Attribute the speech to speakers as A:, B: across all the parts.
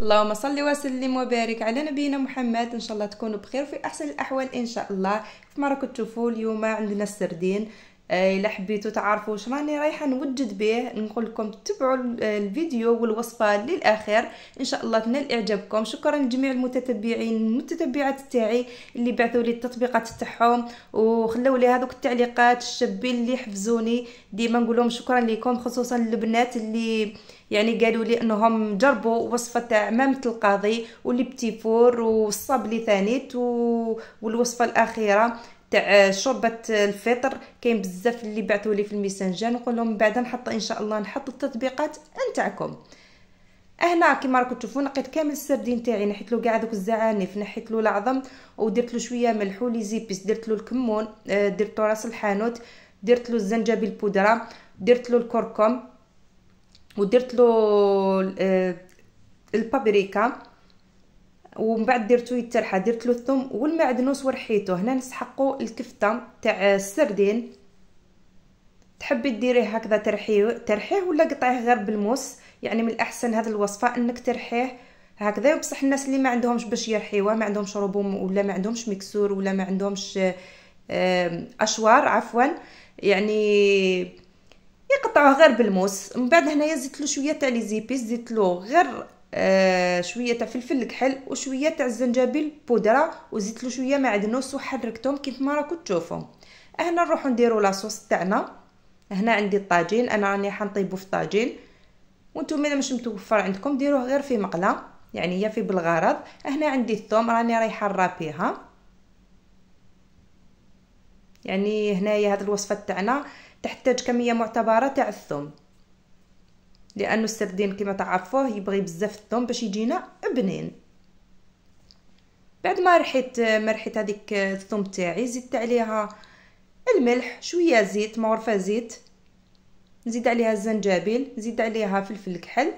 A: اللهم صل وسلم وبارك على نبينا محمد ان شاء الله تكونوا بخير وفي احسن الاحوال ان شاء الله كما راكم تشوفوا اليوم عندنا السردين الا حبيتو تعرفوا واش راني رايحه نوجد به نقول لكم تبعوا الفيديو والوصفه للاخير ان شاء الله تنال اعجابكم شكرا لجميع المتتبعين المتتبعات تاعي اللي بعثوا لي التطبيقات تاعهم وخلاو لي هذوك التعليقات الشابين اللي حفزوني ديما نقول لهم شكرا لكم خصوصا البنات اللي يعني قالوا لي انهم جربوا وصفه تاع مامة القاضي بتيفور والصابلي ثانيت والوصفه الاخيره تاع شوربه الفطر كاين بزاف اللي بعثوا لي في الميسنجر نقول لهم بعدا نحط ان شاء الله نحط التطبيقات نتاعكم هنا كيما راكم تشوفوا نقيت كامل السردين تاعي نحيت له كاع دوك الزعانف نحيت له العظم ودرت له شويه ملح وليزيبيس درت له الكمون آه، درت له راس الحانوت درت له الزنجبيل بودره درت له الكركم ودرت له آه، البابريكا ومن بعد درتو يترحى درت له الثوم والمعدنوس ورحيته هنا نسحقو الكفته تاع السردين تحبي ديريه هكذا ترحيه ترحيه ولا قطعيه غير بالموس يعني من الاحسن هذه الوصفه انك ترحيه هكذا بصح الناس اللي ما عندهمش باش يرحيوه ما عندهمش ربوم ولا ما عندهمش مكسور ولا ما عندهمش اشوار عفوا يعني يقطعوه غير بالموس من بعد هنايا زدت له شويه تاع لي زيبيس زدت له غير آه، شويه تاع فلفل كحل وشويه تاع الزنجبيل بودره وزيت له شويه معدنوس وحركتهم كيف ما راكم تشوفوا هنا نروحو نديرو لاصوص تاعنا هنا عندي الطاجين انا راني حنطيبو في الطاجين وانتم الا مش متوفر عندكم ديروه غير في مقله يعني في بالغرض هنا عندي الثوم راني رايحه نرابيها يعني هنايا هاد الوصفه تاعنا تحتاج كميه معتبره تاع الثوم لانه السردين كما تعرفوه يبغي بزاف الثوم باش يجينا بنين بعد ما رحيت مرحيت هذيك الثوم تاعي زدت عليها الملح شويه زيت مغرفه زيت نزيد عليها الزنجبيل نزيد عليها فلفل كحل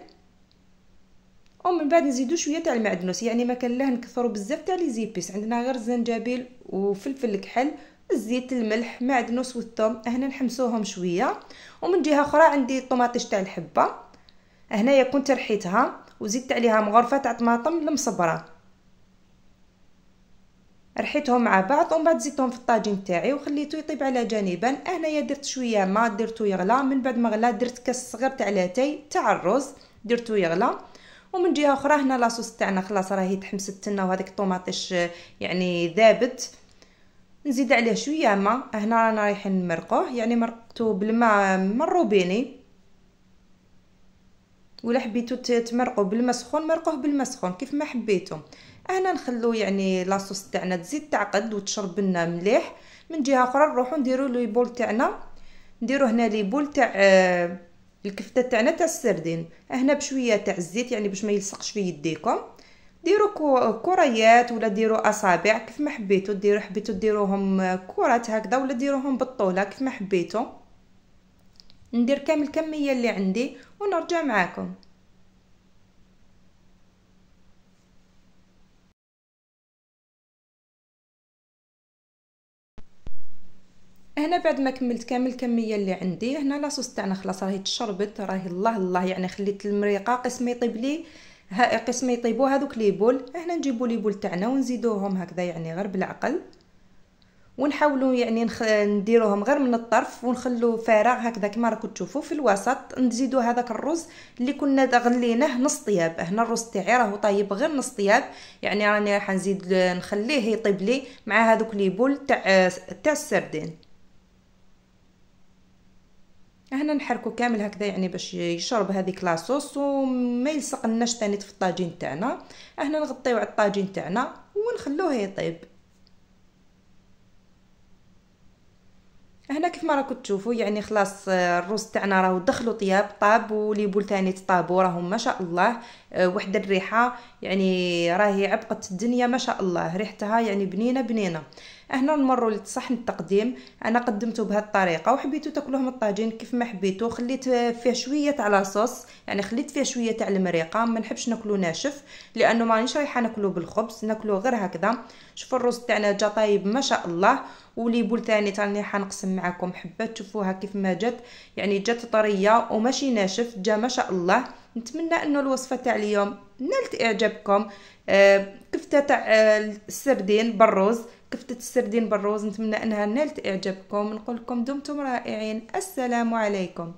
A: ومن بعد نزيدو شويه تاع المعدنوس يعني ما كان له نكثروا بزاف تاع لي زيبيس عندنا غير الزنجبيل وفلفل كحل الزيت الملح معدنوس والثوم هنا نحمسوهم شويه ومن جهه اخرى عندي الطوماطيش تاع الحبه هنايا كنت رحيتها وزدت عليها مغرفه تاع طماطم المصبره رحيتهم مع بعض ومن بعد زدتهم في الطاجين تاعي وخليته يطيب على جانبا هنايا درت شويه ما درتو يغلى من بعد ما غلا درت كاس صغير تاع لاتاي تاع الرز درتو يغلى ومن جهه اخرى هنا لاصوص تاعنا خلاص راهي تحمست لنا وهذاك الطوماطيش يعني ذابت نزيد عليه شويه ما هنا رانا رايحين نمرقوه يعني مرقته بالماء من ولا حبيتو تمرقوه بالماء سخون مرقوه بالماء سخون كيف ما حبيتو هنا نخلو يعني لاصوص تاعنا تزيد تعقد وتشرب لنا مليح من جهه اخرى نروحو نديرو لي بول تاعنا نديرو هنا لي بول تاع آه، الكفته تاعنا تاع السردين هنا بشويه تاع الزيت يعني باش ما يلصقش في يديكم ديروا كريات ولا ديروا اصابع كيف ما حبيتو ديروا حبيتو ديروهم آه، كرات هكذا ولا ديروهم بالطوله كيف ما حبيتو ندير كامل الكميه اللي عندي ونرجع معاكم هنا بعد ما كملت كامل الكميه اللي عندي هنا لاصوص تاعنا خلاص راهي تشربت راهي الله الله يعني خليت المريقه قسم يطيب لي ها قسم يطيبوا هذوك بول هنا نجيبوا بول تاعنا ونزيدوهم هكذا يعني غير بالعقل ونحاولوا يعني نخ... نديروهم غير من الطرف ونخلو فراغ هكذا كما راكم تشوفوا في الوسط نزيدوا هذاك الرز اللي كنا غليناه نص طياب هنا الرز تاعي راهو طايب غير نص طياب يعني راني راح نزيد نخليه يطيب لي مع هذوك لي بول تاع تاع السردين هنا نحركو كامل هكذا يعني باش يشرب هذيك لاصوص وما يلصق لناش ثاني في الطاجين تاعنا هنا نغطيو على الطاجين تاعنا ونخلوه يطيب كيف ما راكم تشوفوا يعني خلاص آه، الروز تاعنا راهو دخلوا طياب طاب بول ثاني طابوا راهم ما شاء الله آه، واحد الريحه يعني راهي عبقت الدنيا ما شاء الله ريحتها يعني بنينه بنينه هنا نمروا للصحن التقديم انا قدمته بهذه الطريقه وحبيتو تاكلوه من الطاجين كيف ما حبيتو خليت فيه شويه تاع لاصوص يعني خليت فيه شويه تاع المريقه ما نحبش ناكلو ناشف لانه مانيش رايحه ناكلو بالخبز ناكلو غير هكذا شوفوا الرز تاعنا جا طايب ما شاء الله بول تاني تاني حنقسم معكم حبه تشوفوها كيف ما جات يعني جات طريه وماشي ناشف جا ما شاء الله نتمنى انه الوصفه تاع اليوم نالت اعجابكم آه كفته تاع آه، السردين بالرز كفتة السردين بالروز نتمنى انها نالت اعجابكم نقول لكم دمتم رائعين السلام عليكم